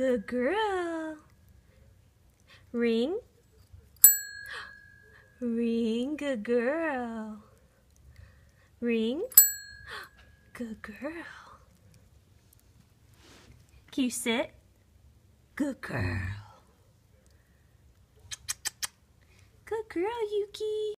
Good girl. Ring. Ring, good girl. Ring. Good girl. Can you sit? Good girl. Good girl, Yuki.